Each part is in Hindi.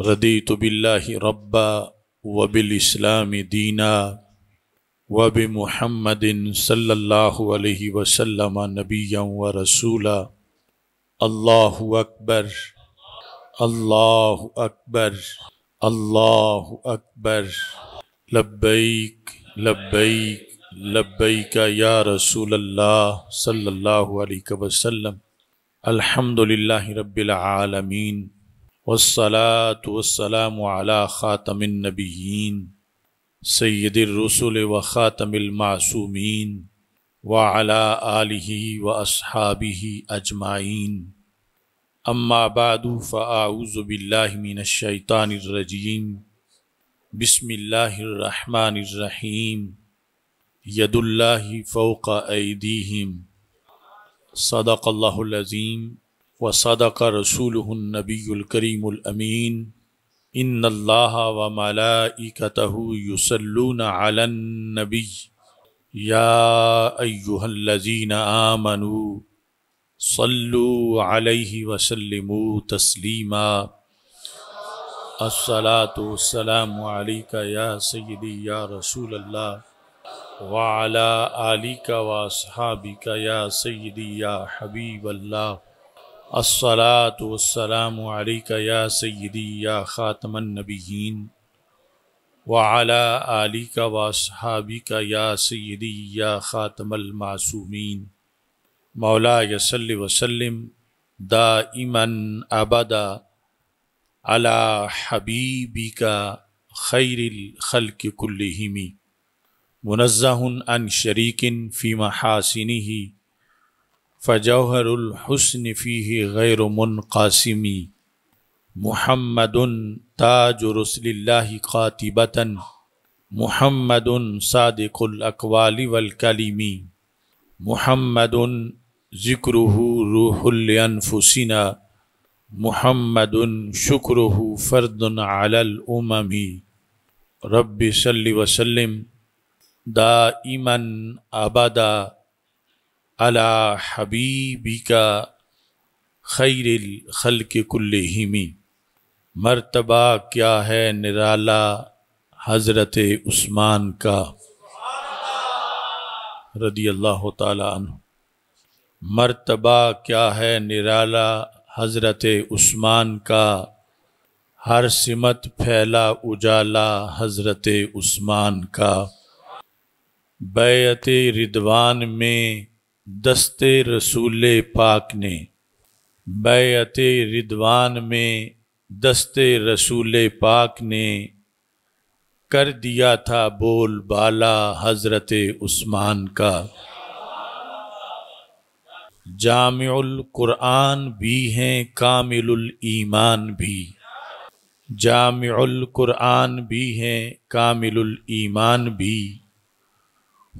रदी तो बिल्लाहि रब्बा वबिल इस्लाम दीना वब महमदिन सल्लल्लाहु अलैहि वसल्लम नबिया व रसूला अल्लाह अकबर अल्लाह अकबर अल्लाह अकबर लब्बैक लब्बैक लब्बैक या रसूल अल्लाह सल्लल्लाहु अलैहि वसल्लम अल्हम्दुलिल्लाहि रब्बिल आलमीन वसलाम अला वसलातम ख़ातमनबीन सैदररसुल व ख़ातमिलमासूमीन व अला आलही व असहाबी अजमाइन अम्माबाद फ़ाऊज़बिल्लामिनशैतानरजीम बसमिल्लाम यदुल्ला फ़ोक़ सदक़ल्लाज़ीम व सदक रसूल नबीकरीमीन इन अल्लाह व मलाइकतह युसल्लून अलन नबी या अयुहल्लजीन आमनु सल्लु अलैहि वसल्लिमु तस्लीमा असलातम या सैदी या रसूल अल्लाह वाला आलिका व सहाबिका या सैदी या हबीब अल्लाह अस्सलातुवसलामुअलैका या सय्यदी या ख़ातमन्नबीन वाला आली का वासहाबी का या सय्यदी या ख़ातमलमासूमीन मौला यसल वसलम दा इमन अबदा अला हबीबी का खैरिल खल कुल्लिमी मुनज़्ज़हन अन शरीकिन फ़ीमा हासिनी फ़जौहरहसन फ़ी गैर मुनकासमी महमद ताज रसल्ला क़ातिबता महमद सादिकलकवाल वलकलीमी महमद ज़िक्र रूहलफुसिना महमद शुक्र फ़र्दन अलमी रब सल्ली वसलम दाइमन अबदा अला हबीबी का खैर खल के कुल्ल हिमी मरतबा क्या है निराला हज़रत उस्मान का रदी अल्लाह तु मरतबा क्या है निराला हज़रत उस्मान का हर सिमत फैला उजाला हज़रत उस्मान का बैत रिदवान में दस्ते रसूल पाक ने बैत रिदवान में दस्ते रसूल पाक ने कर दिया था बोल बाला हज़रत उस्मान का जामिल कुरान भी हैं कामिलईमान ईमान भी जामिल कुरान भी हैं कामिलईमान ईमान भी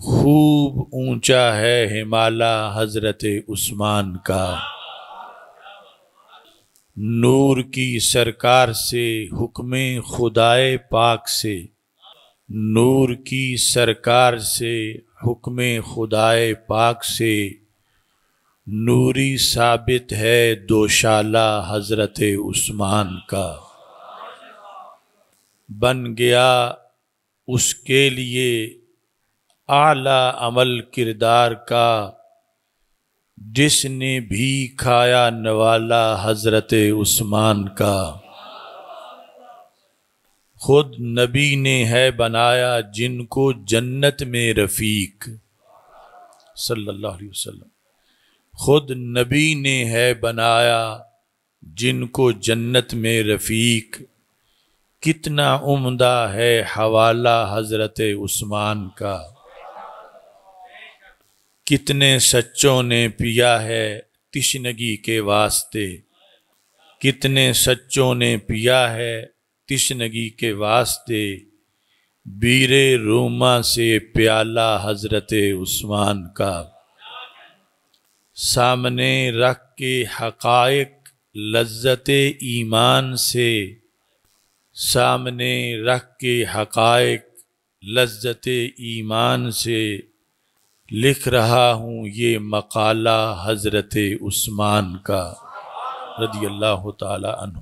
खूब ऊंचा है हिमालय हजरत उस्मान का नूर की सरकार से हुक्म खुदाए पाक से नूर की सरकार से हुक्म खुदाए पाक से नूरी साबित है दोशाला हजरत उस्मान का बन गया उसके लिए आला अमल किरदार का जिसने भी खाया नवाला हजरत उस्मान का खुद नबी ने है बनाया जिनको जन्नत में रफ़ीक सल्लल्लाहु अलैहि वसल्लम खुद नबी ने है बनाया जिनको जन्नत में रफ़ीक कितना उम्दा है हवाला हज़रत उस्मान का कितने सच्चों ने पिया है तिशनगी के वास्ते कितने सच्चों ने पिया है तिशनगी के वास्ते बीरे रोमा से प्याला हजरत उस्मान का सामने रख के हकायक लज्जत ईमान से सामने रख के हकायक लज्जत ईमान से लिख रहा हूँ ये मकाला हज़रत उस्मान का रदी अल्लाह तन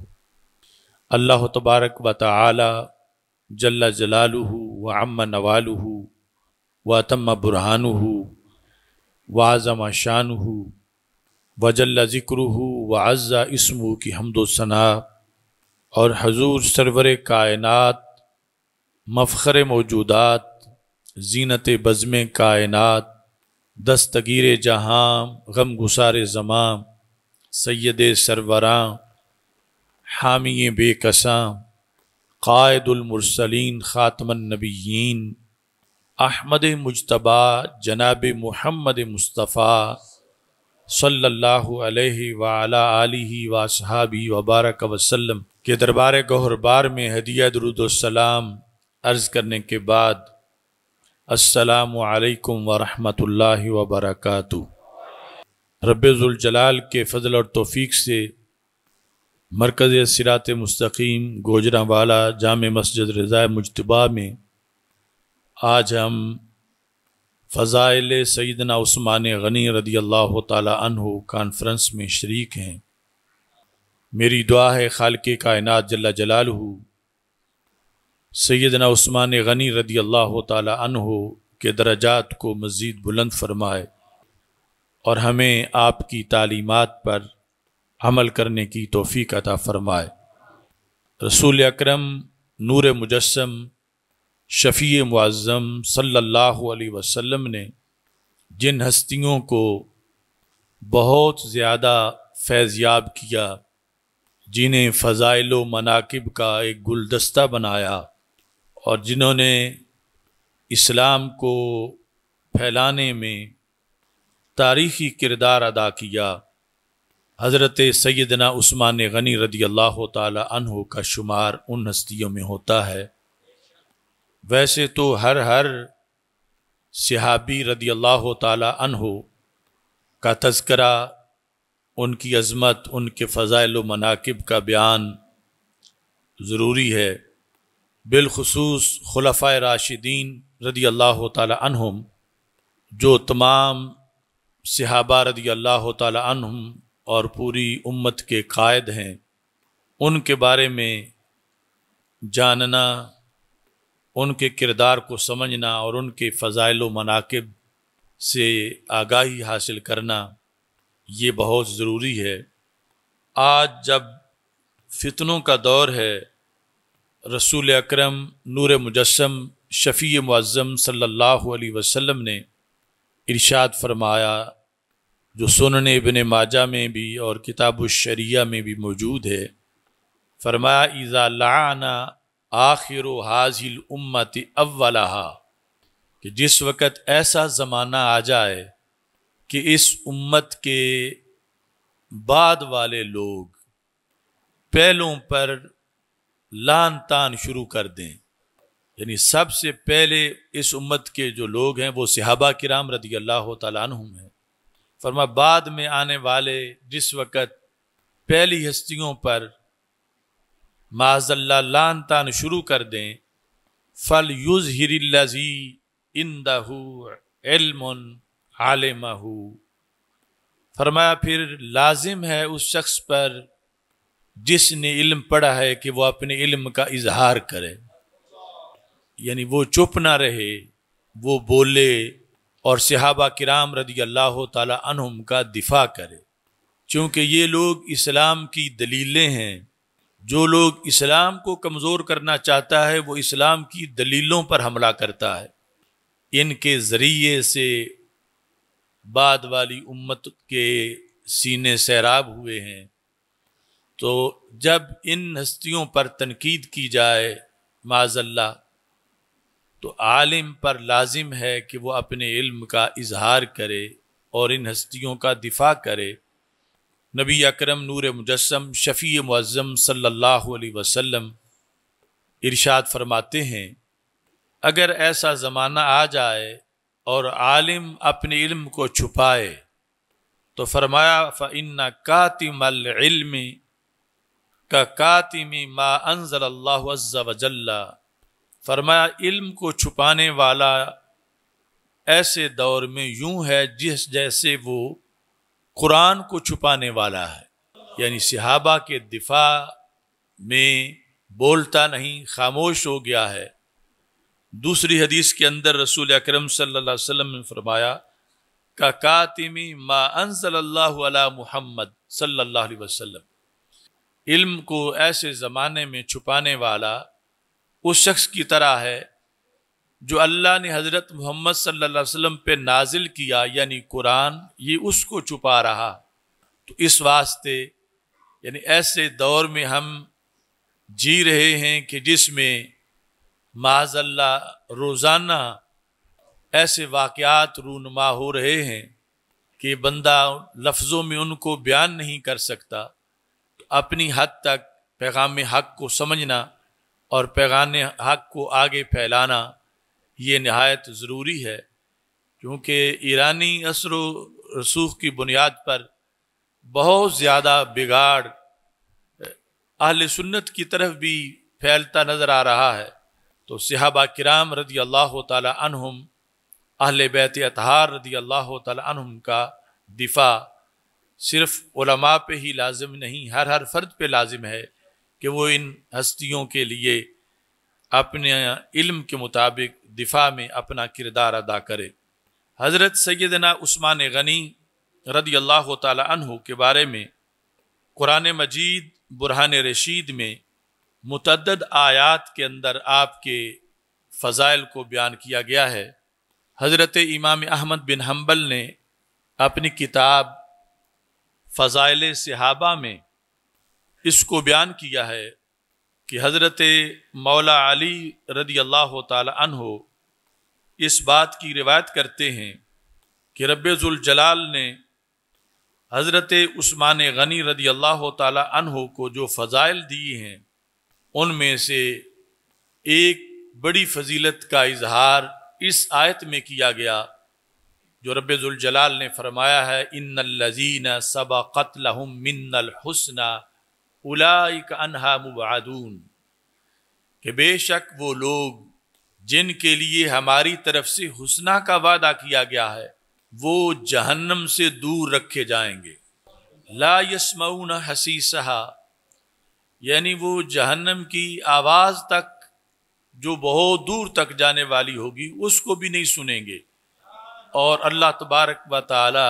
अल्लाह तबारक व ताली जल्ला जलालू व अम नवालू व तम बुरहान आज़म शान जल्ला ज़िक्र व अज़ा इसमू की हमदोसना और हजूर सरवर कायनत मफ़र मौजूदात जीनत बज़म कायनत दस्तगीर जहाँ गम गुसार जमां सैद सरवरा हामी बेकसाम कायदुलमरसलिन ख़ातमनबीन अहमद मुशतबा जनाब महमद मुस्तफ़ा सल्ला वसहाबी वबारक वसलम के दरबार गहरबार में हदिया दरुदोसलाम अर्ज़ करने के बाद असलकम वरहमल वबरक रबाल के फ़ल और तोफ़ीक से मरकज़ सिरात मस्तकीम गोजरा वाला जाम मस्जिद रज़ा मुशतबा में आज हम फ़ज़ाइल सैदना उस्मान गनी रदी अल्लाह तहो कॉन्फ्रेंस में शरीक हैं मेरी दुआ है खाल के कायनत जल्ला जलालहू सैदना उस्मान गनी रदी अल्लाह तहो के दर्जात को मज़ीद बुलंद फरमाए और हमें आपकी तालीमत पर अमल करने की तोफ़ी अदा फ़रमाए रसूल अक्रम नूर मुजस्म शफ़ी मुआज़म सल्ला वसम ने जिन हस्तियों को बहुत ज़्यादा फैज़याब किया जिन्हें फ़ज़ाइल मनाकब का एक गुलदस्ता बनाया और जिन्होंने इस्लाम को फैलाने में तारीख़ी किरदार अदा किया हज़रत सैदना उस्मान गनी रदी अल्लाह तहो का शुमार उन हस्तियों में होता है वैसे तो हर हर सिहाबी रदी अल्लाह तहो का तस्करा उनकी अज़मत उनके फ़ज़ाइल मनाकब का बयान ज़रूरी है बिलखसूस खलफ़ राशिदीन रदी अल्लाह तहम जो तमाम सहाबा रदी अल्लाह तहम और पूरी उम्मत के कायद हैं उनके बारे में जानना उनके किरदार को समझना और उनके फ़ज़ाइल मनाकब से आगाही हासिल करना ये बहुत ज़रूरी है आज जब फितनों का दौर है रसूल अक्रम नूर मुजस्म शफ़ी मुज़म सल्ला वसम ने इरशाद फरमाया जो सुनन इबन माजा में भी और किताब शरिया में भी मौजूद है फरमाया इज़ा लाना आखिर हाजिल उम्मत अव्वलहा कि जिस वक़्त ऐसा ज़माना आ जाए कि इस उम्मत के बाद वाले लोग पहलों पर लान तान शुरू कर दें यानी सबसे पहले इस उम्मत के जो लोग हैं वो सिहाबा किराम रदी अल्लाह तुम हैं फरमा बाद में आने वाले जिस वक़्त पहली हस्तियों पर माजल्ला लान तान शुरू कर दें फल युज हिरजी एलम एलमन आलमहू फरमाया फिर लाजिम है उस शख्स पर जिसने इल्म पढ़ा है कि वो अपने इल्म का इजहार करे यानी वो चुप ना रहे वो बोले और सिहाबा किराम रदी अल्लाह तहम का दिफा करे क्योंकि ये लोग इस्लाम की दलीलें हैं जो लोग इस्लाम को कमज़ोर करना चाहता है वो इस्लाम की दलीलों पर हमला करता है इनके ज़रिए से बाद वाली उम्मत के सीने सैराब हुए हैं तो जब इन हस्तियों पर तनकीद की जाए माजल्ला तो आलिम पर लाजिम है कि वह अपने इल्म का इजहार करे और इन हस्तियों का दिफा करे नबी अक्रम नूर मुजस्म शफ़ी मज़म सल्ला वसम इर्शाद इरशाद फरमाते हैं अगर ऐसा ज़माना आ जाए और आलिम अपने इल्म को छुपाए तो फरमाया फ़िन कातिम इल्म का कातिमी मा अनजल अल्लाह वजल्ला फरमाया इल्म को छुपाने वाला ऐसे दौर में यूं है जिस जैसे वो कुरान को छुपाने वाला है यानी सिहाबा के दिफा में बोलता नहीं खामोश हो गया है दूसरी हदीस के अंदर रसूल अक्रम सल्लम ने फरमाया का कातिमी मा अनसल अल्लाह मुहम्मद सल्लल्लाहु अलैहि वसल्लम इल्म को ऐसे ज़माने में छुपाने वाला उस शख्स की तरह है जो अल्लाह ने हज़रत मोहम्मद सल्लल्लाहु अलैहि वसल्लम पे नाजिल किया यानी कुरान ये उसको छुपा रहा तो इस वास्ते यानी ऐसे दौर में हम जी रहे हैं कि जिसमें माजल्ला रोज़ाना ऐसे वाक़ात रूनमा हो रहे हैं कि बंदा लफ्ज़ों में उनको बयान नहीं कर सकता अपनी हद तक पैगाम हक को समझना और पैगाम हक को आगे फैलाना ये नहायत ज़रूरी है क्योंकि ईरानी असर रसूख की बुनियाद पर बहुत ज़्यादा बिगाड़ अहल सुन्नत की तरफ भी फैलता नज़र आ रहा है तो सिहाबा किराम रदी अल्लाह तहम अहल बैत अतहार रदी अल्लाह तहम का दिफा सिर्फ ओलमा पे ही लाजिम नहीं हर हर फर्द पे लाजिम है कि वो इन हस्तियों के लिए अपने इल्म के मुताबिक दिफा में अपना किरदार अदा करे हज़रत सैदना स्मान गनी रदी अल्लाह तहु के बारे में कुरान मजीद बुरहान रशीद में मतद आयात के अंदर आपके फ़ज़ाइल को बयान किया गया है हज़रत इमाम अहमद बिन हम्बल ने अपनी किताब फ़ज़ाइल सहाबा में इसको बयान किया है कि हज़रत मौला अली रदी अल्लाह तहो इस बात की रिवायत करते हैं कि रबाल ने हज़रत उस्मान गनी रदी अल्लाह तहो को जो फ़ज़ाइल दिए हैं उनमें से एक बड़ी फजीलत का इजहार इस आयत में किया गया जो रबाल ने फरमाया है इन लजीन सबा कतल मिनलहसना उलाइक अनहा मुबादून के बेशक वो लोग जिनके लिए हमारी तरफ से हुसना का वादा किया गया है वो जहन्नम से दूर रखे जाएंगे ला यसमऊन सहा यानी वो जहन्नम की आवाज़ तक जो बहुत दूर तक जाने वाली होगी उसको भी नहीं सुनेंगे और अल्लाह तबारक व ताली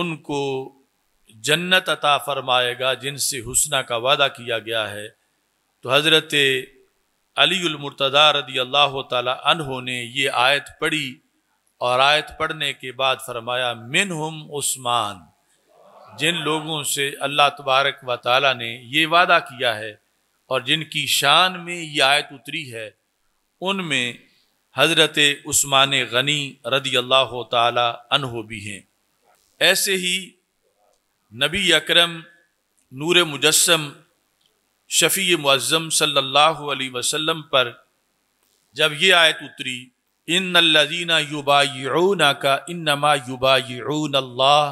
उनको जन्नत अता फरमाएगा जिनसे हुसना का वादा किया गया है तो हज़रत अलीमरतदा रदी अल्लाह तहों ने ये आयत पढ़ी और आयत पढ़ने के बाद फरमाया मिन हम उस्मान जिन लोगों से अल्लाह तबारक व ताली ने ये वादा किया है और जिनकी शान में ये आयत उतरी है उनमें हज़रत उस्मान गनी रदी अल्लाह तहो भी हैं ऐसे ही नबी अकरम नूर मुजस्म शफ़ी मुज़म सल्ला वसम पर जब ये आयत उतरी इन लजीना युबायून का इन नमा युबायून अल्लाह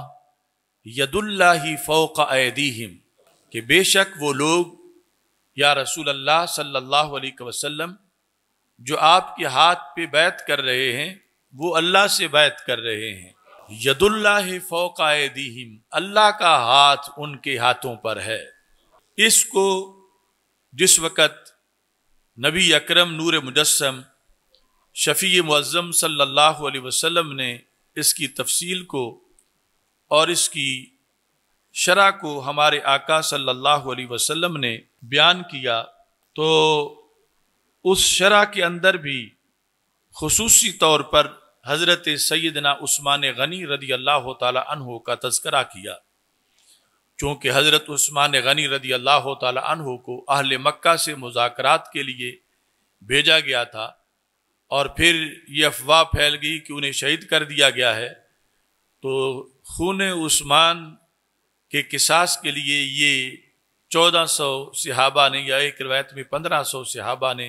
यदुल्ला फ़ोक अदीम के बेशक वो लोग या रसूल अल्लाह सल्लल्लाहु अलैहि वसल्लम जो आपके हाथ पे बैत कर रहे हैं वो अल्लाह से बैत कर रहे हैं यदुल्ला दीम अल्लाह का हाथ उनके हाथों पर है इसको जिस वक़्त नबी अकरम नूर मुजस्म शफ़ी मज़म सल्ला वसम ने इसकी तफसील को और इसकी शरा को हमारे आका सल्लल्लाहु अलैहि वसल्लम ने बयान किया तो उस शरा के अंदर भी खसूसी तौर पर हज़रत सैदना उस्मान गनी रदी अल्लाह तहो का तस्करा किया चूँकि हज़रत उस्मान गनी रदी अल्लाह तहो को अहल मक्का से मुजाकर के लिए भेजा गया था और फिर ये अफवाह फैल गई कि उन्हें शहीद कर दिया गया है तो खून उस्मान के किसास के लिए ये चौदह सौ सिहाबा ने या एक रवायत में पंद्रह सौ सिहाबा ने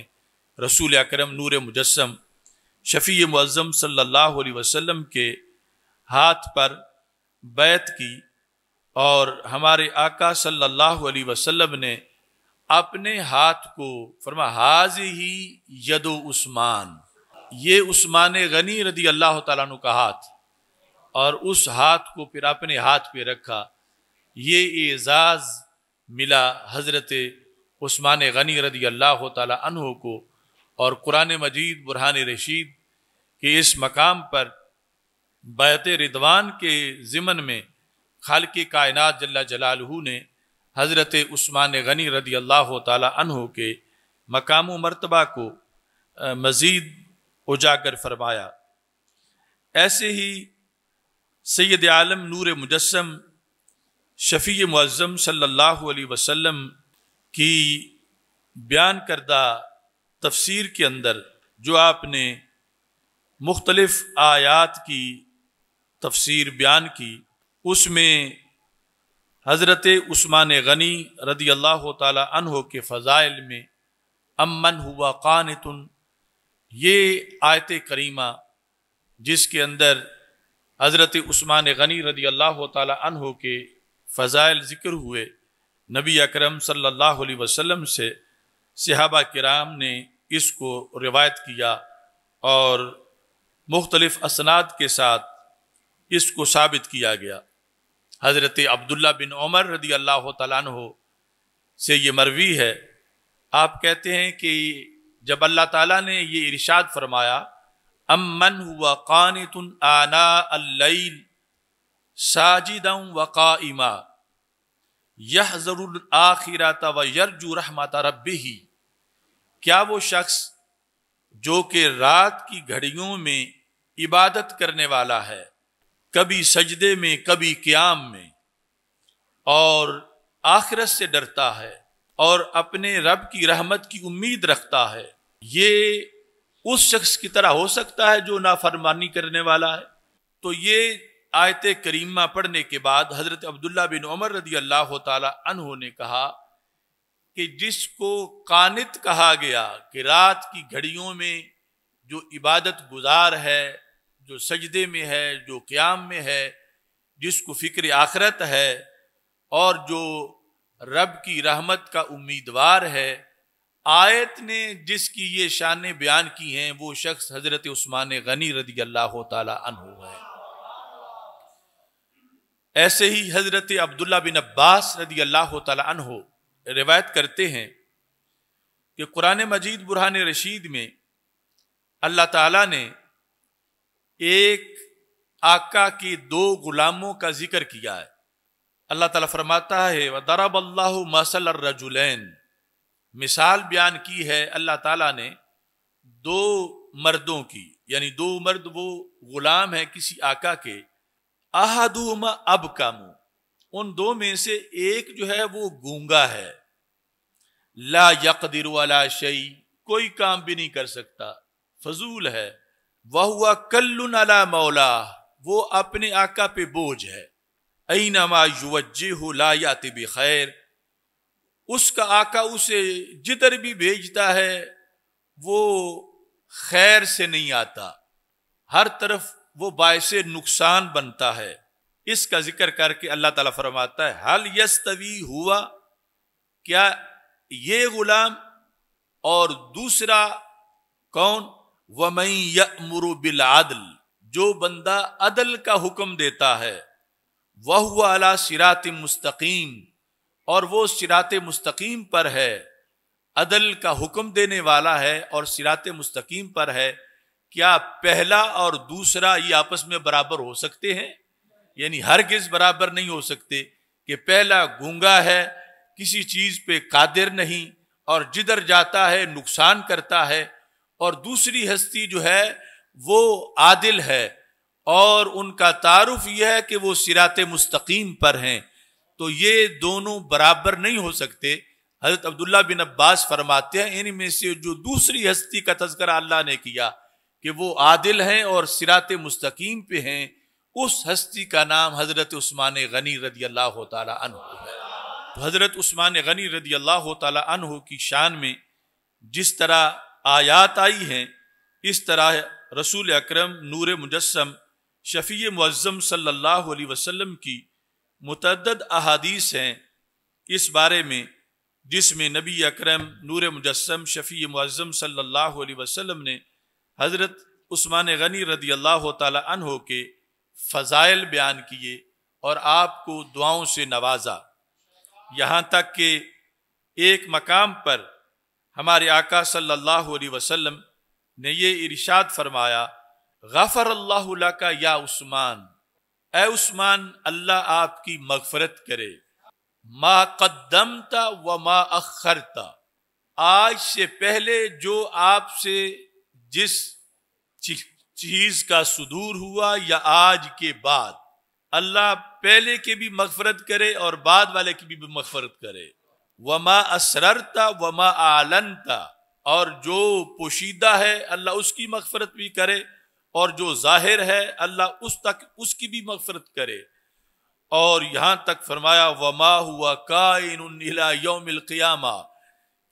रसूल अक्रम नूर मुजस्म शफ़ी मुज़म सल्ला वसम के हाथ पर बैत की और हमारे आका सल्ला वसम ने अपने हाथ को फरमा हाज ही यदो उस्मान ये उस्मान गनी रदी अल्लाह तु का हाथ और उस हाथ को फिर अपने हाथ पे रखा ये एजाज़ मिला हज़रत उस्मान गनी रदी अल्लाह तु को और कुरान मजीद बुरहान रशीद के इस मकाम पर बैत रिदवान के ज़िमन में खाल के कायनत जल्ला जलालहू ने हज़रत उस्मान गनी रदी अल्लाह तह के मकाम मरतबा को मज़ीद उजागर फरमाया ऐसे ही सैद आलम नूर मुजस्म शफ़ी मज़म सल्ला वसम की बयान करदा तफसीर के अंदर जो आपने मुख्तलफ आयात की तफसीर बयान की उसमें हज़रत उस्मान गनी रदी अल्लाह हो के फ़ज़ाइल में अमन हुआ कानतुन ये आयत करीमा जिसके अंदर हज़रत उस्मान गनी रदी अल्लाह हो के फ़ज़ाइल ज़िक्र हुए नबी अकरम सल्लल्लाहु वसलम से सिहाबा किराम ने इसको रिवायत किया और मुख्तलिफ असनाद के साथ इसको साबित किया गया हज़रत अब्दुल्ला बिन उमर रदी अल्लाह तु से ये मरवी है आप कहते हैं कि जब अल्लाह ताला ने ये इरशाद फरमाया अमन हुआ कान तुन आना अल्लैल साजिदम वक़ाइमा यह ज़रूर आखिरा व यरजू रहमत रब ही क्या वो शख्स जो कि रात की घड़ियों में इबादत करने वाला है कभी सजदे में कभी क्याम में और आखिरत से डरता है और अपने रब की रहमत की उम्मीद रखता है ये उस शख्स की तरह हो सकता है जो नाफरमानी करने वाला है तो ये आयत करीमा पढ़ने के बाद हज़रत अब्दुल्ला बिन उमर रदी अल्लाह तहों ने कहा कि जिसको कानित कहा गया कि रात की घड़ियों में जो इबादत गुजार है जो सजदे में है जो क्याम में है जिसको फ़िक्र आखरत है और जो रब की रहमत का उम्मीदवार है आयत ने जिसकी ये शान बयान की हैं वो शख्स हज़रत उस्मान गनी रदी अल्लाह तु है ऐसे ही हज़रत अब्दुल्ला बिन अब्बास रदी अल्लाह तु रिवायत करते हैं कि कुरान मजीद बुरहान रशीद में अल्लाह ताला ने एक आका के दो गुलामों का जिक्र किया है अल्लाह ताला फरमाता है वह दरब अल्लाह मसल रजुलैन मिसाल बयान की है अल्लाह ताला ने दो मर्दों की यानी दो मर्द वो गुलाम है किसी आका के अहदुमा अब कामू उन दो में से एक जो है वो गूंगा है ला यकदिर वाला शई कोई काम भी नहीं कर सकता फजूल है वह हुआ कल्लुन अला मौला वो अपने आका पे बोझ है ऐनमा युवजे हो ला याति खैर उसका आका उसे जिधर भी भेजता है वो खैर से नहीं आता हर तरफ वो बायसे नुकसान बनता है इसका जिक्र करके अल्लाह ताला फरमाता है हल यस्तवी हुआ क्या ये गुलाम और दूसरा कौन वमई यमरु बिल आदल जो बंदा अदल का हुक्म देता है वह हुआ अला सिरात मुस्तकीम और वो सिरात मुस्तकीम पर है अदल का हुक्म देने वाला है और सिरात मुस्तकीम पर है क्या पहला और दूसरा ये आपस में बराबर हो सकते हैं यानी हर किस बराबर नहीं हो सकते कि पहला गूंगा है किसी चीज़ पे कादिर नहीं और जिधर जाता है नुकसान करता है और दूसरी हस्ती जो है वो आदिल है और उनका तारुफ यह है कि वो सिरात मुस्तकीम पर हैं तो ये दोनों बराबर नहीं हो सकते हज़रत अब्दुल्ला बिन अब्बास फरमाते हैं इनमें से जो दूसरी हस्ती का तस्करा अल्लाह ने किया कि वो आदिल हैं और सिरात मुस्तकीम पे हैं उस हस्ती का नाम हज़रत उस्मान गनी रदी अल्लाह तु है तो हज़रत उस्मान गनी रदी अल्लाह तु की शान में जिस तरह आयात आई हैं इस तरह रसूल अक्रम नूर मुजस्म शफ़ी मज़म सल्ला वसम की मतदद अहादीस हैं इस बारे में जिसमें नबी अक्रम नूर मुजस्म शफ़ी मज़म सल्ला वसम ने हज़रत उस्मान गनी रदी अल्लाह तु के फ़ज़ाइल बयान किए और आपको दुआओं से नवाजा यहाँ तक कि एक मकाम पर हमारे आका सल्लल्लाहु अलैहि वसल्लम ने ये इरशाद फरमाया गफ़र अल्लाह का या उस्मान ए उस्मान अल्लाह आपकी मगफरत करे मा था व मा अखरता आज से पहले जो आपसे जिस चीज का सुदूर हुआ या आज के बाद अल्लाह पहले के भी मफफरत करे और बाद वाले की भी मफफरत करे वमा असरता वमा आलनता और जो पोशीदा है अल्लाह उसकी मफफरत भी करे और जो जाहिर है अल्लाह उस तक उसकी भी मफफरत करे और यहां तक फरमाया वमा हुआ का यौमिल क़ियामा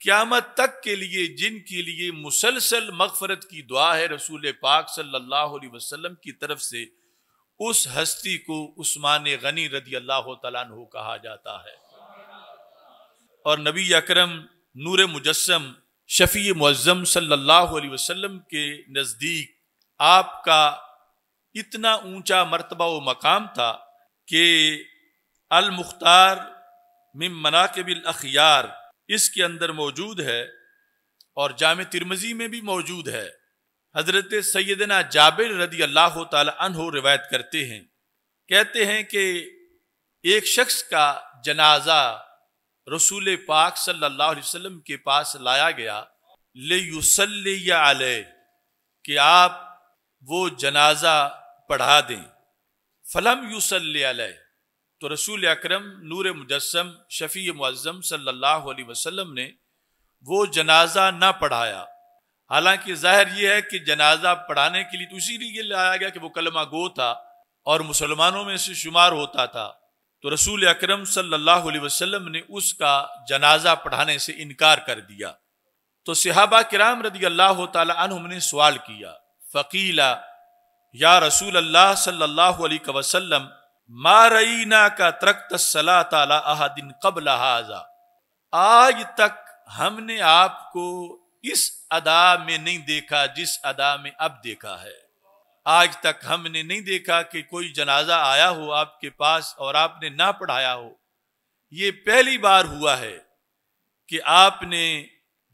क्यामत तक के लिए जिनके लिए मुसलसल मगफरत की दुआ है रसूल पाक सल्लल्लाहु अलैहि वसल्लम की तरफ से उस हस्ती को उस्मान गनी रदी अल्लाह तला कहा जाता है और नबी अकरम नूर मुजस्म शफी मुज़म सल्ला वसलम के नज़दीक आपका इतना ऊंचा मरतबा व मकाम था कि अलमुख्तार मिम मनाकबिल अखियार इसके अंदर मौजूद है और जाम तिरमजी में भी मौजूद है हज़रत सैदना जाबिर रदी अल्लाह तहो रिवायत करते हैं कहते हैं कि एक शख्स का जनाजा रसूल पाक सल्लल्लाहु अलैहि वसल्लम के पास लाया गया ले युसल कि आप वो जनाजा पढ़ा दें फलम युसल तो रसूल अक्रम नूर मुजस्म शफ़ी मुज़म सल्लल्लाहु अलैहि वसल्लम ने वो जनाजा ना पढ़ाया हालांकि जाहिर यह है कि जनाजा पढ़ाने के लिए तो इसी लिए लाया गया कि वो कलमा गो था और मुसलमानों में से शुमार होता था तो रसूल अक्रम सल्लल्लाहु ने उसका जनाजा पढ़ाने से इनकार कर दिया तो सिहाबा कराम रदी अल्लाह तुम ने सवाल किया फ़कीला या रसूल अल्लाह सल्लाह वसलम मारईना का तरक सला तला अहादिन कबल हाजा आज तक हमने आपको इस अदा में नहीं देखा जिस अदा में अब देखा है आज तक हमने नहीं देखा कि कोई जनाजा आया हो आपके पास और आपने ना पढ़ाया हो ये पहली बार हुआ है कि आपने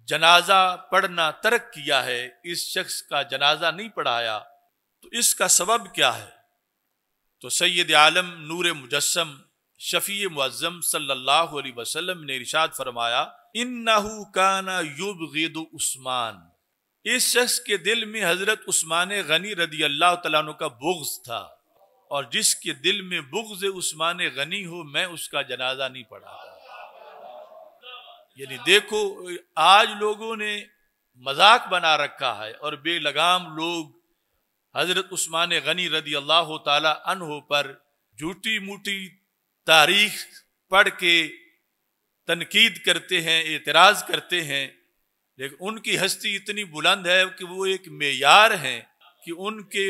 जनाजा पढ़ना तर्क किया है इस शख्स का जनाजा नहीं पढ़ाया तो इसका सबब क्या है तो सैद आलम नूर मुजस्म शफ़ी मुज़म सल्लाम ने इरशाद फरमाया इन नहू काना युब उस्मान इस शख्स के दिल में हज़रत उस्मान गनी रदी अल्लाह तु का बुग्ज था और जिसके दिल में बुग्ज उस्मान गनी हो मैं उसका जनाजा नहीं पढ़ा यानी देखो आज लोगों ने मजाक बना रखा है और बेलगाम लोग हज़रत उस्मान गनी रदी अल्लाह तहो पर झूठी मूठी तारीख पढ़ के तनकीद करते हैं एतराज़ करते हैं लेकिन उनकी हस्ती इतनी बुलंद है कि वो एक मैार हैं कि उनके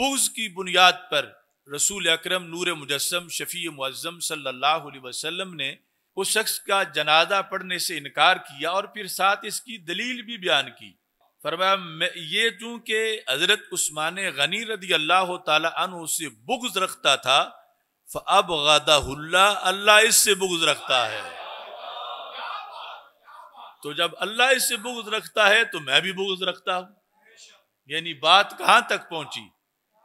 बुज की बुनियाद पर रसूल अक्रम नूर मुजस्म शफ़ी मुज़म सल्लल्लाहु अलैहि ने उस शख्स का जनाजा पढ़ने से इनकार किया और फिर साथ इसकी दलील भी बयान की फरमाया ये चूंकि हज़रत उस्मान गनी रदी अल्लाह तन उससे बुग्ज रखता था अब गदाहुल्ला अल्लाह इससे बुग्ज रखता है तो जब अल्लाह इससे बुग्ज रखता है तो मैं भी बुग्ज रखता हूं यानी बात कहां तक पहुंची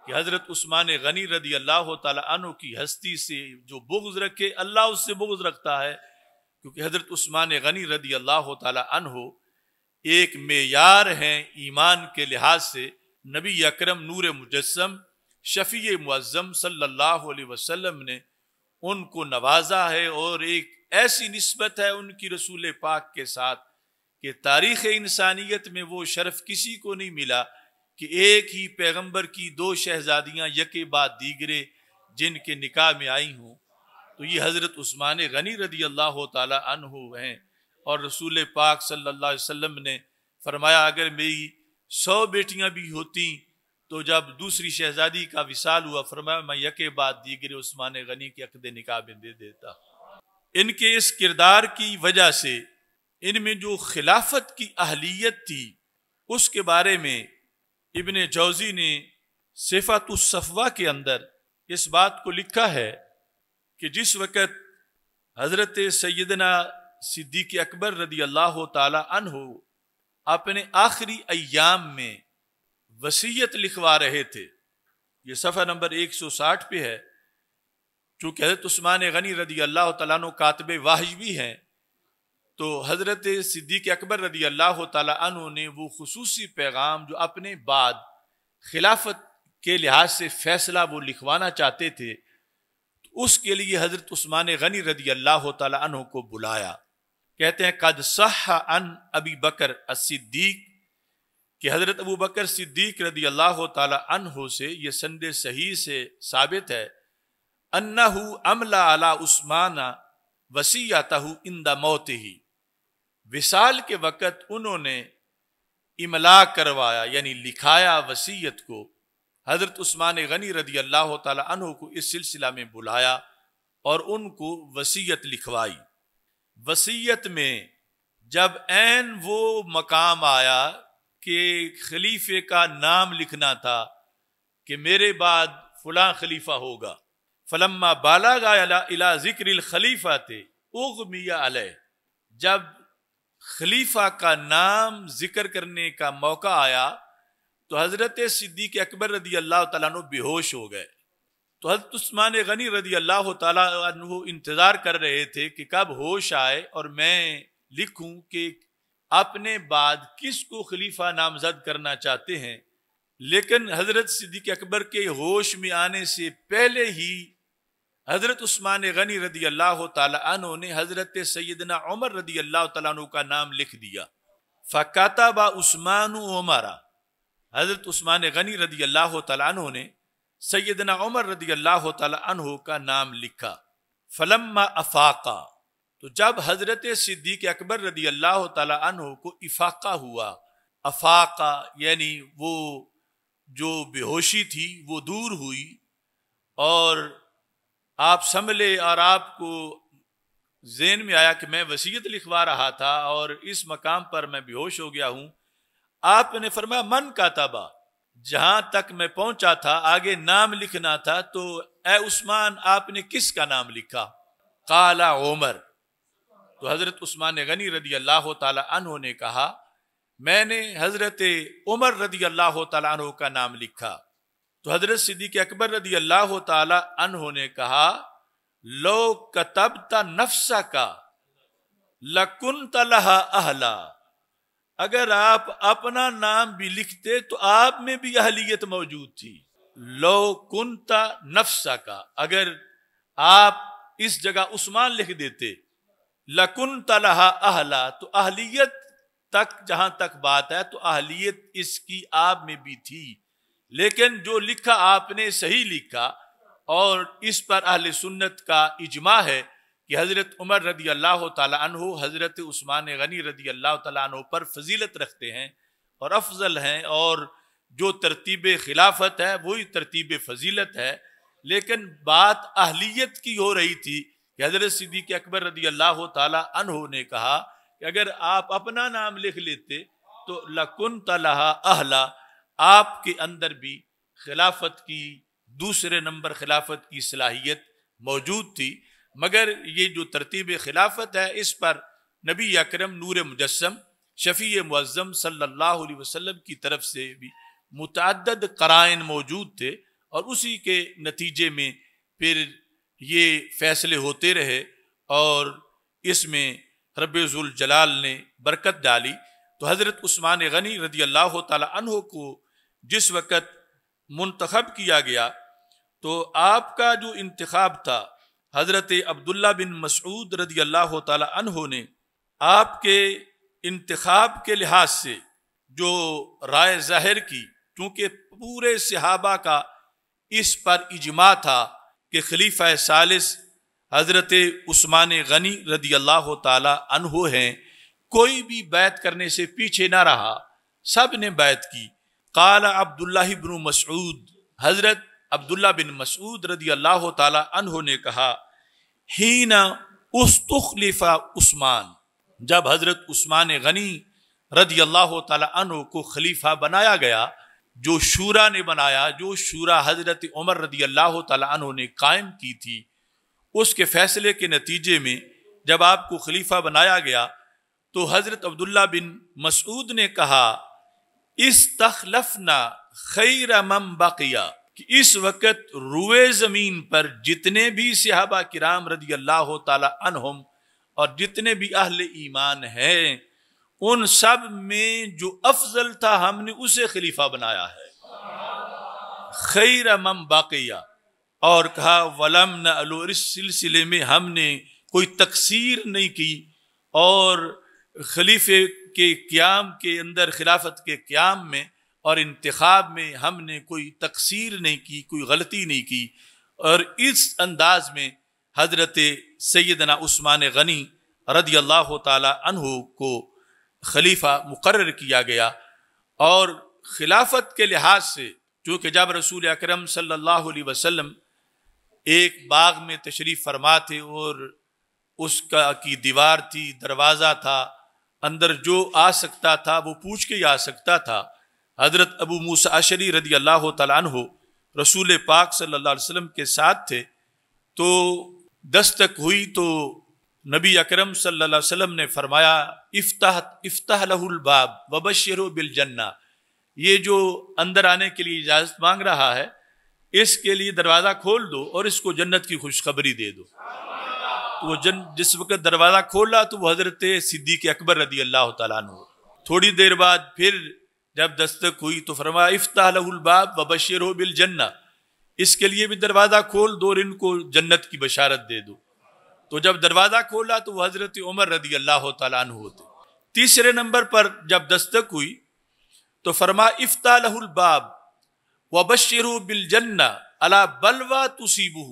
कि हज़रत उस्मान गनी रदी अल्लाह तु की हस्ती से जो बुग्ज रखे अल्लाह उससे बुग्ज रखता है क्योंकि हज़रत उस्मान गनी रदी अल्लाह तु एक मेयार हैं ईमान के लिहाज से नबी अकरम नूर मुजस्म शफ़ी मुज़म सल्लल्लाहु अलैहि वसल्लम ने उनको नवाजा है और एक ऐसी नस्बत है उनकी रसूल पाक के साथ कि तारीख़ इंसानियत में वो शरफ़ किसी को नहीं मिला कि एक ही पैगंबर की दो शहजादियाँ यके बाद दीगरे जिनके निकाह में आई हों तो ये हज़रत उस्मान गनी रदी अल्लाह तन हैं और रसूल पाक सल्ला वम ने फरमाया अगर मेरी सौ बेटियाँ भी होती तो जब दूसरी शहजादी का विशाल हुआ फरमाया मैं यके बाद दीगर उस्मान गनी के अकद निकाह में दे देता इनके इस किरदार की वजह से इनमें जो खिलाफत की अहलीत थी उसके बारे में इबन जौजी ने सफवा के अंदर इस बात को लिखा है कि जिस वक़्त हज़रत सैदना सिद्दीक अकबर रदी अल्लाह तन अपने आखिरी अयाम में वसीयत लिखवा रहे थे ये सफ़ा नंबर 160 पे है चूँकि हज़रत उस्मान गनी रदी अल्लाह तु कातब वाहिज भी हैं तो हज़रत सिद्दीक अकबर रदी अल्लाह तु ने वो खसूसी पैगाम जो अपने बाद खिलाफत के लिहाज से फ़ैसला वो लिखवाना चाहते थे तो उसके लिए हज़रत उस्मान गनी रदी अल्लाह तु को बुलाया कहते हैं कद सह अन अबी बकर अस्द्दीक कि हज़रत अबू बकर सिद्दीक रदी अल्लाह हो से ये संद सही से साबित है अन्ना अमला अला उस्माना इन इंदा मौत ही विशाल के वक़्त उन्होंने इमला करवाया यानी लिखाया वसीयत को हज़रत उस्मान गनी रदी अल्लाह तहों को इस सिलसिला में बुलाया और उनको वसीयत लिखवाई वसीयत में जब एन वो मकाम आया कि खलीफे का नाम लिखना था कि मेरे बाद फला खलीफा होगा फलम्मा बाला गया इला जिक्र खलीफा थे उग मिया जब खलीफा का नाम जिक्र करने का मौका आया तो हज़रत सिद्दीक अकबर रदी अल्लाह तु बेहोश हो गए तो हजरत उस्मान गनी रदी अल्लाह तु इंतज़ार कर रहे थे कि कब होश आए और मैं लिखूं कि अपने बाद किस को खलीफा नामजद करना चाहते हैं लेकिन हज़रत सिद्दीक अकबर के होश में आने से पहले ही हज़रत उस्मान गनी रदी अल्लाह तु ने हज़रत सैदना उमर रदी अल्लाह तु का नाम लिख दिया फ़काता बा उस्मान उमरा हज़रत उस्मान गनी रदी अल्लाह तु ने सैदना उमर रदी अल्लाह तहु का नाम लिखा फलम्मा अफाका तो जब हज़रत सिद्दीक अकबर रदी अल्लाह तहु को इफाका हुआ अफाका यानी वो जो बेहोशी थी वो दूर हुई और आप संभले और आपको जेन में आया कि मैं वसीयत लिखवा रहा था और इस मकाम पर मैं बेहोश हो गया हूँ आपने फरमाया मन का तबा जहां तक मैं पहुंचा था आगे नाम लिखना था तो ए उस्मान आपने किसका नाम लिखा काला उमर तो हजरत उस्मान गनी रदी अल्लाह तहों ने कहा मैंने हजरत उमर रदी अल्लाह तहों का नाम लिखा तो हजरत सिद्दीक अकबर रदी अल्लाह तहों ने कहा लो कतब नफ्सा का लकुन तला अहला अगर आप अपना नाम भी लिखते तो आप में भी अहलियत मौजूद थी लो कुंता नफसा का अगर आप इस जगह उस्मान लिख देते लकुन तलहा अहला तो अहलियत तक जहां तक बात है तो अहलियत इसकी आप में भी थी लेकिन जो लिखा आपने सही लिखा और इस पर अहल सुन्नत का इजमा है कि हज़रत उमर रदी अल्लाह तु हज़रत उस्मान गनी रदी अल्लाह तु पर फजीलत रखते हैं और अफजल हैं और जो तरतीब खिलाफत है वही तरतीब फजीलत है लेकिन बात अहलीत की हो रही थी कि हज़रत सिद्दीक अकबर रदी अल्लाह तु ने कहा कि अगर आप अपना नाम लिख लेते तो लकुन तला अहला आपके अंदर भी खिलाफत की दूसरे नंबर खिलाफत की सलाहियत मौजूद थी मगर ये जो तरतीब खिलाफत है इस पर नबी अक्रम नूर मुजस्म शफी मुज़म सल्ला वसम की तरफ से भी मुतद कराइन मौजूद थे और उसी के नतीजे में फिर ये फैसले होते रहे और इसमें रबाल ने बरकत डाली तो हज़रत उस्मान गनी रदी अल्लाह तहों को जिस वक़्त मंतखब किया गया तो आपका जो इंतखब था हज़रत अब्दुल्ला बिन मसऊद रदी अल्लाह तहों ने आपके इंतखब के लिहाज से जो राय ज़ाहिर की क्योंकि पूरे सहाबा का इस पर इजमा था कि खलीफा सालिस हज़रत उस्मान गनी रदी अल्लाह तहो हैं कोई भी बैत करने से पीछे ना रहा सब ने बैत की काला अब्दुल्ला बिन मसऊद हज़रत अब्दुल्ला बिन मसूद रदी अल्लाह तहो ने कहा हीना उस्तखलिफा उस्मान जब हज़रत उस्मान गनी रदी अल्लाह तु को खलीफा बनाया गया जो शूरा ने बनाया जो शूरा हज़रत उमर रदी अल्लाह तु ने कायम की थी उसके फ़ैसले के नतीजे में जब आपको खलीफा बनाया गया तो हज़रत अब्दुल्ला बिन मसूद ने कहा इस तखलफ ना खैर मम बाकिया कि इस वक्त रुए ज़मीन पर जितने भी सिहाबा किराम रदी अल्लाह तहम और जितने भी अहल ईमान हैं उन सब में जो अफजल था हमने उसे खलीफा बनाया है खैर मम बाकिया और कहा वलम न अलो इस सिलसिले में हमने कोई तकसीर नहीं की और खलीफे के क्याम के अंदर खिलाफत के क्याम में और इंतखब में हमने कोई तकसीर नहीं की कोई गलती नहीं की और इस अंदाज में हज़रत सैदना स्मान गनी रदी अल्लाह तहु को खलीफा मुकर किया गया और खिलाफत के लिहाज से चूँकि जब रसूल अक्रम सम एक बाग में तशरीफ़ फरमा थे और उसका की दीवार थी दरवाज़ा था अंदर जो आ सकता था वो पूछ के ही आ सकता था हज़रत अबू मूसा आशरी रदी अल्लाह तु रसूल पाक सल्ला वसलम के साथ थे तो दस्तक हुई तो नबी अकरम सल्ला वसम ने फरमाया इफ्ताह इफ्ताह लहुलबाब वबशर बिलजन्ना ये जो अंदर आने के लिए इजाज़त मांग रहा है इसके लिए दरवाज़ा खोल दो और इसको जन्नत की खुशखबरी दे दो तो वो जन जिस वक्त दरवाज़ा खोला तो वह हज़रत सिद्दीक अकबर रदी अल्लाह तु थोड़ी देर बाद फिर जब दस्तक हुई तो फरमा लहुल लहुलबाब व बशर हो बिल जन्ना इसके लिए भी दरवाज़ा खोल दो और इनको जन्नत की बशारत दे दो तो जब दरवाज़ा खोला तो वह हज़रत उमर रदी अल्लाह तन होते तीसरे नंबर पर जब दस्तक हुई तो फरमा इफ्ता लहुलबाब व बशर बिल जन्ना अला बलवा तुसीबू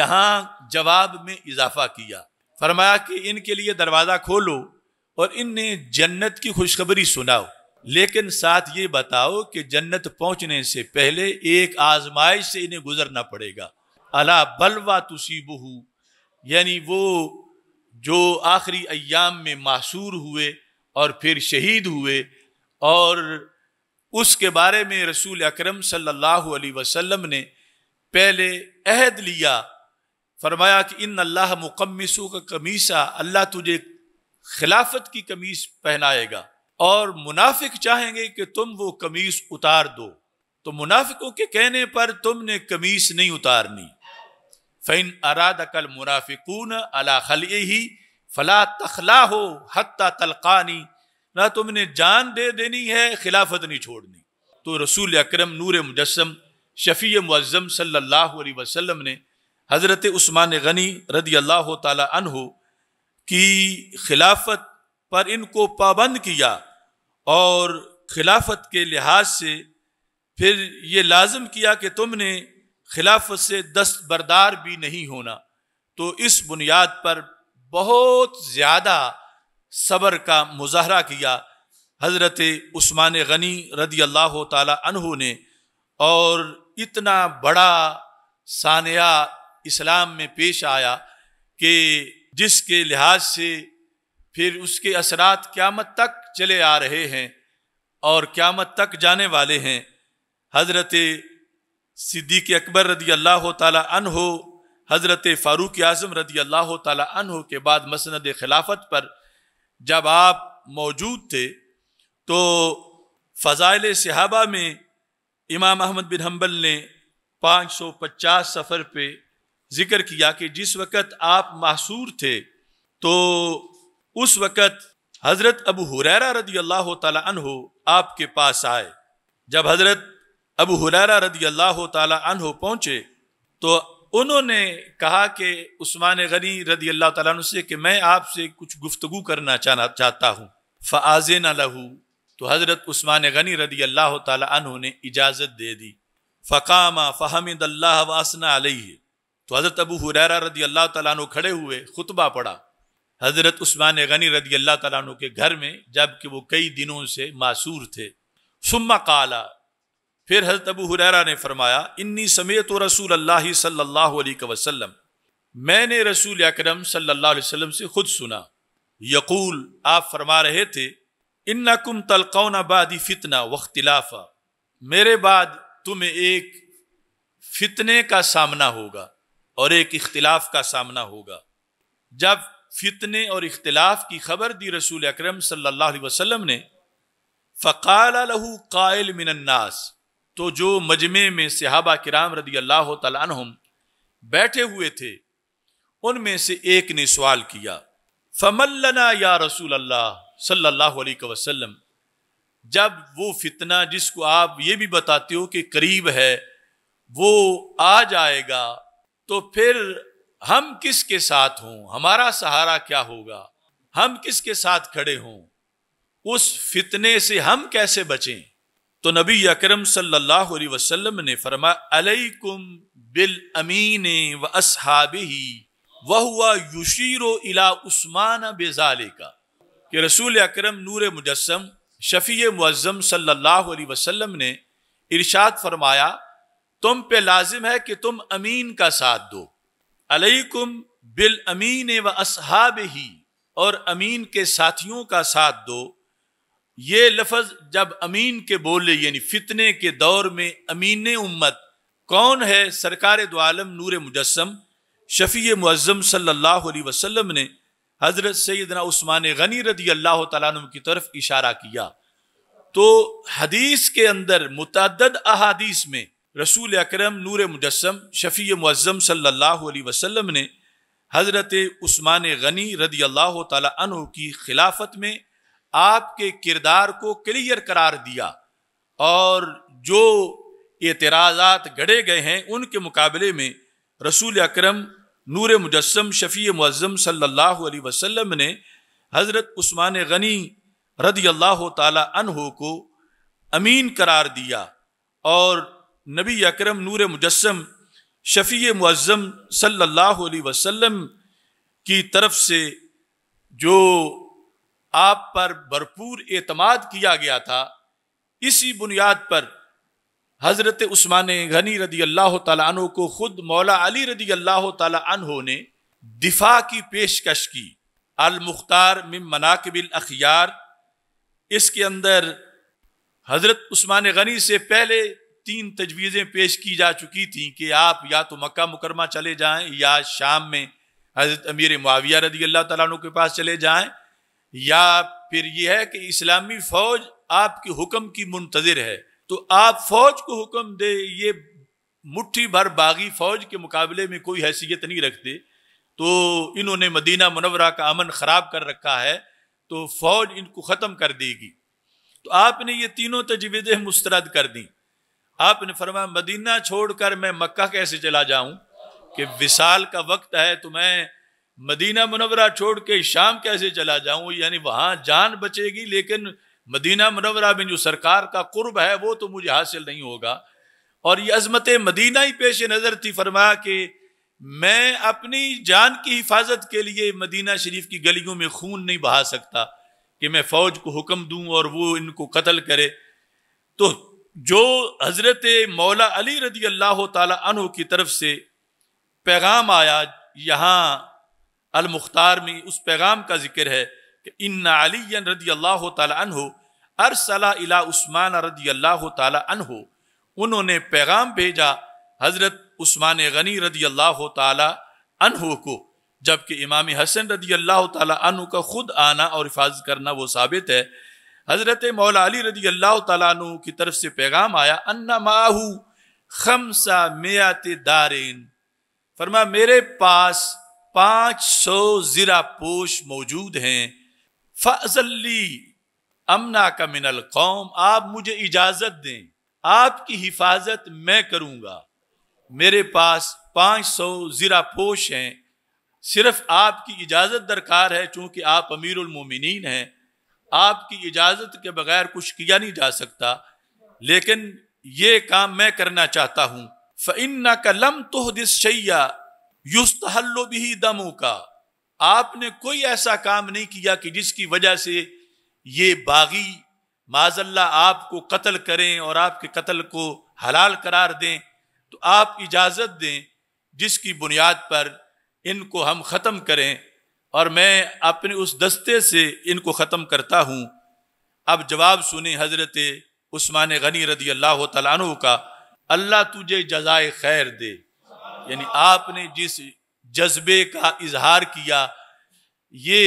यहाँ जवाब में इजाफा किया फरमाया कि इनके लिए दरवाज़ा खोलो और इन जन्नत की खुशखबरी सुनाओ लेकिन साथ ये बताओ कि जन्नत पहुंचने से पहले एक आजमाइश से इन्हें गुजरना पड़ेगा अला बलवा तुसीबहू यानी वो जो आखिरी अयाम में मासूर हुए और फिर शहीद हुए और उसके बारे में रसूल अकरम सल्लल्लाहु अलैहि वसल्लम ने पहले अहद लिया फरमाया कि इन अल्लाह मुकमसों का कमीसा अल्लाह तुझे खिलाफत की कमीज पहनाएगा और मुनाफिक चाहेंगे कि तुम वो कमीज उतार दो तो मुनाफिकों के कहने पर तुमने कमीज नहीं उतारनी फ़ैन अराद कल मुनाफिकून अला खल ही फला तखला हो हत्ता तलकानी ना तुमने जान दे देनी है खिलाफत नहीं छोड़नी तो रसूल अक्रम नूर मुजस्म शफ़ी मुज़म सल्ला ने हज़रत उस्मान गनी रदी अल्लाह तन की खिलाफत पर इनको पाबंद किया और खिलाफत के लिहाज से फिर ये लाजम किया कि तुमने खिलाफत से दस्तबरदार भी नहीं होना तो इस बुनियाद पर बहुत ज़्यादा सब्र का मुजाहरा किया हज़रत उस्मान गनी रदी अल्लाह तहों ने और इतना बड़ा सानिया इस्लाम में पेश आया कि जिसके लिहाज से फिर उसके असरात क्यामत तक चले आ रहे हैं और क्यामत तक जाने वाले हैं हज़रत सिद्दीक अकबर रदी अल्लाह तन हो हज़रत फ़ारूक आज़म रदी अल्लाह तन हो के बाद मसंद खिलाफत पर जब आप मौजूद थे तो फ़ज़ाइल सिहाबा में इमाम अहमद बिन हम्बल ने 550 सफ़र पे ज़िक्र किया कि जिस वक़्त आप मासूर थे तो उस वक़्त हज़रत अबू हुरैरा रदी अल्लाह तहो आपके पास आए जब हज़रत अबू हुरैरा रदी अल्लाह तहो पहुंचे तो उन्होंने कहा कि उस्मान गनी रदी अल्लाह तु से कि मैं आपसे कुछ गुफ्तगु करना चाहता हूँ फ़ाज़े न लहू तो हज़रत उस्मान गनी रदी अल्लाह तु ने इजाज़त दे दी फ़कामा फ़हमद अल्लाह वासना अलही तो हज़रत अबू हुरैरा रदी अल्लाह तु खड़े हुए खुतबा पड़ा हज़रत उस्मान गनी रदी अल्लाह तु के घर में जबकि वो कई दिनों से मासूर थे सुम्मा काला फिर हजरत अबू हुररा ने फरमाया इन्नी समेत रसूल अल्लाह सल्लल्लाहु अलैहि वसल्लम मैंने रसूल अकरम सल्लल्लाहु अलैहि वसल्लम से खुद सुना यकूल आप फरमा रहे थे इन्ना कुम तलकौना बादी फितना वख्तिलाफ़ा मेरे बाद तुम्हें एक फितने का सामना होगा और एक इख्तिलाफ का सामना होगा जब फितने और इख्तलाफ की खबर दी रसूल अक्रम सम ने फ़काल लहू कायल मिनन्नास तो जो मजमे में सहाबा किराम रदी अल्लाह तम बैठे हुए थे उनमें से एक ने सवाल किया फमल्लना या रसूल अल्लाह सल्लल्लाहु अलैहि वसल्लम जब वो फितना जिसको आप ये भी बताते हो कि करीब है वो आ जाएगा तो फिर हम किसके साथ हों हमारा सहारा क्या होगा हम किसके साथ खड़े हों उस फितने से हम कैसे बचें तो नबी अकरम सल्लल्लाहु अलैहि वसल्लम ने फरमाया अलैकुम बिल अमीन व असहाबिही वह हुआ युशीर इला उस्मान बेजाले का कि रसूल अकरम नूर मुजस्म शफ़ी मुज़म सल्लल्लाहु अलैहि वसल्लम ने इरशाद फरमाया तुम पे लाजिम है कि तुम अमीन का साथ दो अलैकुम बिल अमीन व असहाब ही और अमीन के साथियों का साथ दो ये लफज जब अमीन के बोले यानी फितने के दौर में अमीन उम्मत कौन है सरकार दो आलम नूर मुजस्म शफी मुज़म सल्लल्लाहु अलैहि वसल्लम ने हज़रत सैदना उस्मान गनी रदी अल्लाह तुम की तरफ इशारा किया तो हदीस के अंदर मुतद अहादीस में रसूल अक्रम नूर मुजस्म शफ़ी मज़म सल्ला वसम ने हज़रत स्स्मान गनी रदी अल्लाह तु की खिलाफत में आपके किरदार को क्लियर करार दिया और जो एतराज़ात गढ़े गए हैं उनके मुकाबले में रसूल अक्रम नूर मुजस्म शफ़ी मज़म सल्ला अलैहि ने हज़रत स्मान गनी रदी अल्लाह तु को अमीन करार दिया और नबी अकरम नूर मुजस्म शफ़ी मुज़म सल्लल्लाहु अलैहि वसल्लम की तरफ से जो आप पर भरपूर एतमाद किया गया था इसी बुनियाद पर हज़रत उस्मान गनी रदी अल्लाह तु को ख़ुद मौला अली रदी अल्लाह तु ने दिफा की पेशकश की अलमुख्तार मिम मनाकबिल अखियार इसके अंदर हज़रत उस्मान गनी से पहले तीन तजवीज़ें पेश की जा चुकी थी कि आप या तो मक्का मुकरमा चले जाएं या शाम में हज़रत अमीर माविया रदी अल्लाह तु के पास चले जाएं या फिर यह है कि इस्लामी फ़ौज आपके हुक्म की मुंतज़र है तो आप फौज को हुक्म दे ये मुट्ठी भर बागी फौज के मुकाबले में कोई हैसियत नहीं रखते तो इन्होंने मदीना मुनवरा का अमन ख़राब कर रखा है तो फौज इनको ख़त्म कर देगी तो आपने ये तीनों तजवीज़ें मुस्तरद कर दी आपने फरमा मदीना छोड़कर मैं मक्का कैसे चला जाऊं कि विशाल का वक्त है तो मैं मदीना मुनवरा छोड़ के शाम कैसे चला जाऊं यानी वहां जान बचेगी लेकिन मदीना मुनवरा में जो सरकार का कुर्ब है वो तो मुझे हासिल नहीं होगा और ये अजमत मदीना ही पेश नज़र थी फरमा कि मैं अपनी जान की हिफाजत के लिए मदीना शरीफ की गलियों में खून नहीं बहा सकता कि मैं फ़ौज को हुक्म दूं और वो इनको कत्ल करे तो जो हज़रत मौला अली रदी अल्लाह तु की तरफ से पैगाम आया यहाँ अलमुख्तार में उस पैगाम का जिक्र है कि इन अली रदी अल्लाह हो अरसला उस्मान रदी अल्लाह हो उन्होंने पैगाम भेजा हज़रत उस्मान गनी रदी अल्लाह हो को जबकि इमाम हसन रदी अल्लाह तु का ख़ुद आना और हिफाजत करना वो साबित है हज़रत मौला अली रदी अल्लाह तु की तरफ से पैगाम आया अन्ना माहू खमसा मेयात दारेन फरमा मेरे पास पाँच सौ ज़रा पोश मौजूद हैं फजल्ली अमना का मिनल कौम आप मुझे इजाज़त दें आपकी हिफाजत मैं करूँगा मेरे पास पाँच सौ ज़रा पोश हैं सिर्फ आपकी इजाज़त दरकार है चूँकि आप अमीरमिन हैं आपकी इजाज़त के बगैर कुछ किया नहीं जा सकता लेकिन ये काम मैं करना चाहता हूँ फ़िन का लम दिस शैया युस्तहल्लो भी दमों का आपने कोई ऐसा काम नहीं किया कि जिसकी वजह से ये बागी माजल्ला आपको कत्ल करें और आपके कत्ल को हलाल करार दें तो आप इजाज़त दें जिसकी बुनियाद पर इनको हम ख़त्म करें और मैं अपने उस दस्ते से इनको ख़त्म करता हूँ अब जवाब सुने हज़रत उस्मान गनी रदी अल्लाह तु का अल्लाह तुझे जजाय खैर दे यानी आपने जिस जज्बे का इजहार किया ये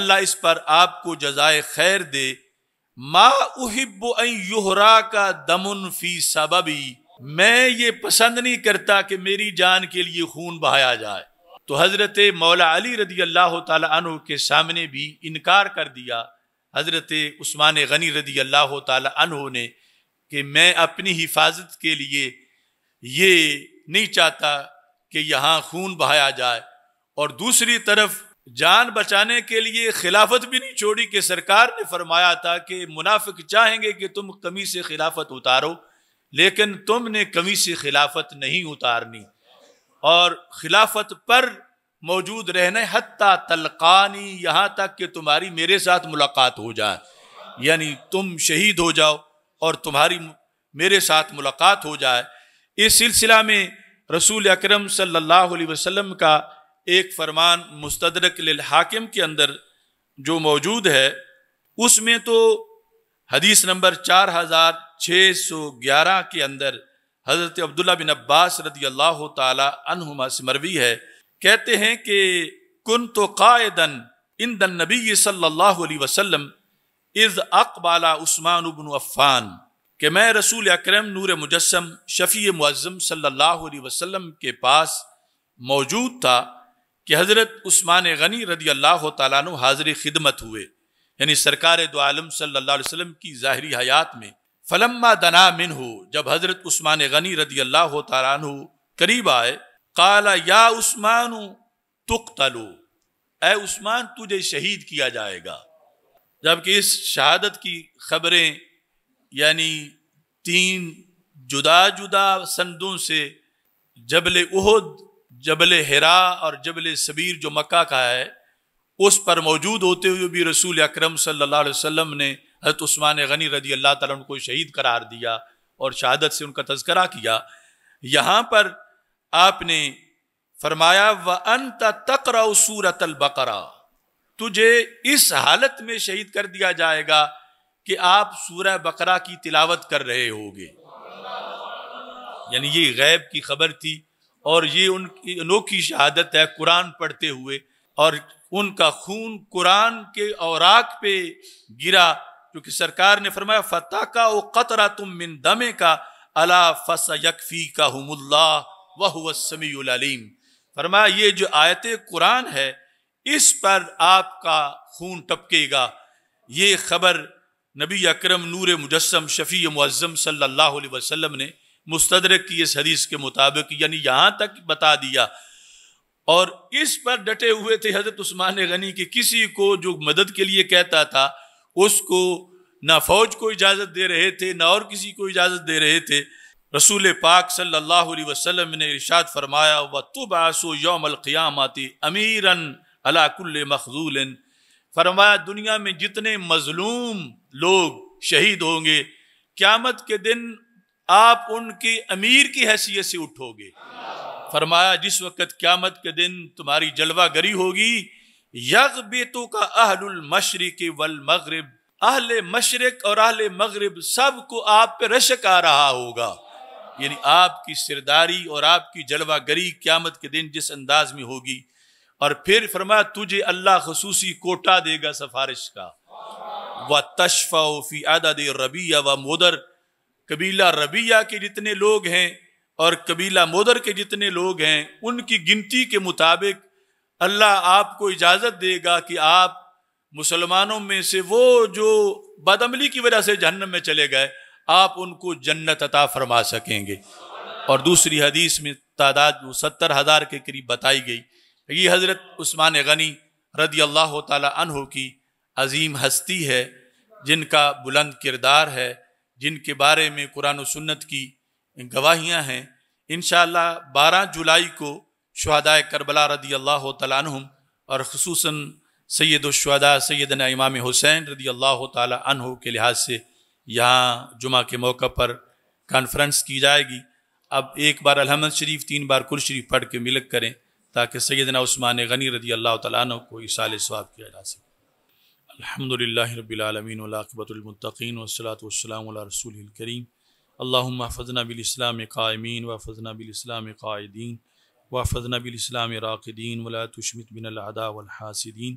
अल्लाह इस पर आपको जजाय खैर दे मा उहिब युहरा का दमन फी सबबी मैं ये पसंद नहीं करता कि मेरी जान के लिए खून बहाया जाए तो हज़रत मौला अली रदी अल्लाह तु के सामने भी इनकार कर दिया हज़रत उस्मान गनी रदी अल्लाह तु ने कि मैं अपनी हिफाजत के लिए ये नहीं चाहता कि यहाँ खून बहाया जाए और दूसरी तरफ जान बचाने के लिए खिलाफत भी नहीं छोड़ी कि सरकार ने फरमाया था कि मुनाफिक चाहेंगे कि तुम कमी से खिलाफत उतारो लेकिन तुमने कमी से खिलाफत नहीं उतारनी और खिलाफत पर मौजूद रहने हती तलकानी यहाँ तक कि तुम्हारी मेरे साथ मुलाकात हो जाए यानी तुम शहीद हो जाओ और तुम्हारी मेरे साथ मुलाकात हो जाए इस सिलसिला में रसूल अकरम सल्लल्लाहु अलैहि वसल्लम का एक फरमान मुस्तरक हाकिम के अंदर जो मौजूद है उसमें तो हदीस नंबर चार हज़ार छः सौ ग्यारह के अंदर हज़रत अब्दुल्ला बिन अब्बास रदी अल्लाह तुमा से मरवी है कहते हैं कि कन तो कायदन इन दन नबी सल्ला वसलम इज़ अकबाला उस्मान उबन अफ़ान के मैं रसूल अक्रम नूर मुजस्म शफ़ी मुज़म सल्ला वसम के पास मौजूद था कि हज़रत उस्मान गनी रदी अल्लाह तु हाजिर खिदमत हुए यानी सरकार दो आलम सल्ला वसलम की ज़ाहरी हयात में फलम्मा दना मिन जब हजरत उस्मान गनी रदी अल्लाह तारानहू करीब आए काला या उस्मान तुक तलो ए उस्मान तुझे शहीद किया जाएगा जबकि इस शहादत की खबरें यानी तीन जुदा जुदा संदों से जबल उहद जबल हरा और जबल सबीर जो मक्का का है उस पर मौजूद होते हुए भी रसूल अक्रम सल्ला अलैहि ने हजरत उस्मान गनी रदी अल्लाह ताला उनको शहीद करार दिया और शहादत से उनका तस्करा किया यहाँ पर आपने फरमाया व अंत तकर सूरत बकरा तुझे इस हालत में शहीद कर दिया जाएगा कि आप सूर बकरा की तिलावत कर रहे होगे यानी ये गैब की खबर थी और ये उनकी अनोखी शहादत है कुरान पढ़ते हुए और उनका खून कुरान के औराक पे गिरा क्योंकि सरकार ने फरमाया फता का वो कतरा तुम मिन दमे का अला फस यकफी का हमुल्ला वह फरमाया ये जो आयत कुरान है इस पर आपका खून टपकेगा ये खबर नबी अकरम नूर मुजस्म शफ़ी मुज़म सल्ला वसलम ने मुस्तर की इस हदीस के मुताबिक यानी यहाँ तक बता दिया और इस पर डटे हुए थे हज़रत उस्मान गनी के किसी को जो मदद के लिए कहता था उसको ना फौज को इजाज़त दे रहे थे ना और किसी को इजाज़त दे रहे थे रसूल पाक सल्लल्लाहु अलैहि वसल्लम ने इरशाद फरमाया व तुबासो यौमलक़ियामती अमीरन अलाकुल्ल मखजूल फरमाया दुनिया में जितने मज़लूम लोग शहीद होंगे क़्यामत के दिन आप उनकी अमीर की हैसियत से उठोगे फरमाया जिस वक़्त क़्यामत के दिन तुम्हारी जलवा गरी होगी यकबितु का अहलुल मशरक वल मगरब अहल मशरक और अहल मगरब सब को आप पे रशक आ रहा होगा यानी आपकी सिरदारी और आपकी गरी क्यामत के दिन जिस अंदाज में होगी और फिर फरमाया तुझे अल्लाह खसूसी कोटा देगा सफारिश का व तशफ़ा फ़ी दे रबिया व मोदर कबीला रबिया के जितने लोग हैं और कबीला मोदर के जितने लोग हैं उनकी गिनती के मुताबिक अल्लाह आपको इजाज़त देगा कि आप मुसलमानों में से वो जो बदमली की वजह से जहन्नम में चले गए आप उनको जन्नत अता फरमा सकेंगे और दूसरी हदीस में तादाद वो सत्तर हज़ार के करीब बताई गई ये हज़रत उस्मान गनी रदी अल्लाह तहों की अजीम हस्ती है जिनका बुलंद किरदार है जिनके बारे में कुरान सन्नत की गवाहियाँ हैं इन बारह जुलाई को शहदा करबला रदी अल्लाह तम और खसूस सैद शहदा सैदन इमाम हुसैन रदी अल्लाह तह के लिहाज से यहाँ जुमा के मौका पर कॉन्फ्रेंस की जाएगी अब एक बार अलहमद शरीफ तीन बार कुल शरीफ पढ़ के मिलक करें ताकि सैदना उस्मान गनी रदी अल्लाह तु को इसाल स्वाब किया जा सके अलहमदिल्ला रबीआलमीन वाकबतमतकीन वसलात वसलाम रसूल करीम अल्लाफ़ना बिलस्लाम कायमीन व फ़जना बिलस्लाम कायदीन वाफ़ नबीसलाम राक़दीन वलातमत बिनदा वलहासदीन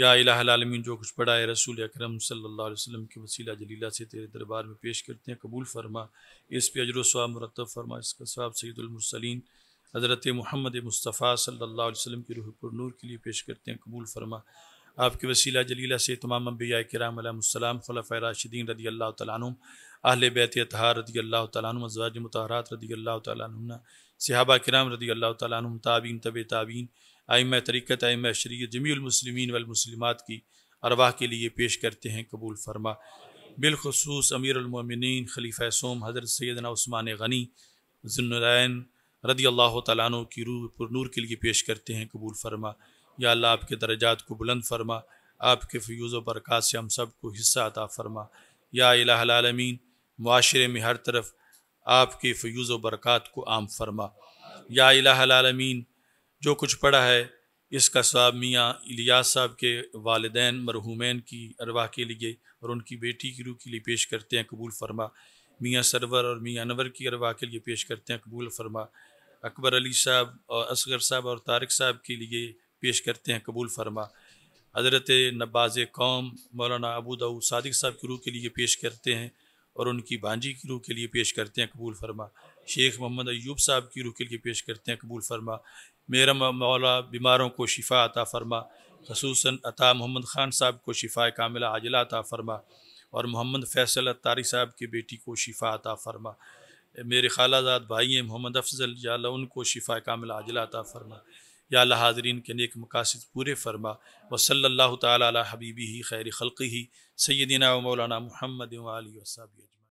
या इलामीन जो कुछ पढ़ा है रसूल अक्रम सल्ला वसम के वसीला जलीला से तेरे दरबार में पेश करते हैं कबूल फरमा इस पे अजर स्वाब मरतब फरमा इसका साहब सैदुलमरसलिन हज़रत महमद मुस्तफ़ा सल्ला वसम की रूह पर नूर के लिए पेश करते हैं कबूल फरमा आपके वसीला जलीला से तमाम अम्बिया कराम खलफ़ राशिदीन रदी अल्लाह तुम अहल बैत तहार रदी अल्लाह तजवाज मतहरात रदी अल्लाह तुना सिहबा कराम रदी अल्लाह तुम ताबीन तब ताबीन आइम तरीक़त आइम शरीत जमीलमसलमिन वमसलिमत की अरवाह के लिए पेश करते हैं कबूल फरमा बिलखसूस अमीरमिन खलीफ़ सोम हज़रत सैदना उस्मान गनी जन्न रदी अल्लाह तु की रूह नूर के लिए पेश करते हैं कबूल फरमा या अल्लाह आपके दर्जात को बुलंद फरमा आपके फ्यूज़ बरक़ात से हम सब को हिस्सा अता फरमा या इलामीन माशरे में हर तरफ आपके फ्यूज़ व बरक़ात को आम फरमा या इलामीन जो कुछ पढ़ा है इसका साहब मियाँ इलियास साहब के वालदेन मरहूमैन की अरवा के लिए और उनकी बेटी की रूह के लिए पेश करते हैं कबूल फरमा मियाँ सरवर और मियाँ अनवर की अरवा के लिए पेश करते हैं कबूल फरमा अकबर अली साहब और असगर साहब और तारक साहब के लिए पेश करते हैं कबूल फरमा हज़रत नबाज कौम मौलाना अबूदाऊ सदक साहब की रूह के लिए पेश करते हैं और उनकी भांजी की रूह के लिए पेश करते हैं कबूल फरमा शेख मोहम्मद अयूब साहब की रूह के लिए पेश करते हैं कबूल फरमा मेरा मौला बीमारों को शिफा अता फरमा खसूस अता मोहम्मद ख़ान साहब को शिफा कामिला आजला अता फरमा और मोहम्मद फैसल अतारी साहब की बेटी को शिफा अता फरमा मेरे खालाजाद भाई हैं मोहम्मद अफजल जाला उनको शिफा कामिला आजला अता फरमा या हाजरीन के नेक मकासद पूरे फरमा व अल्लाह तबीबी खैर खल़ी सैदिना मौलाना महमद वाली वसाबी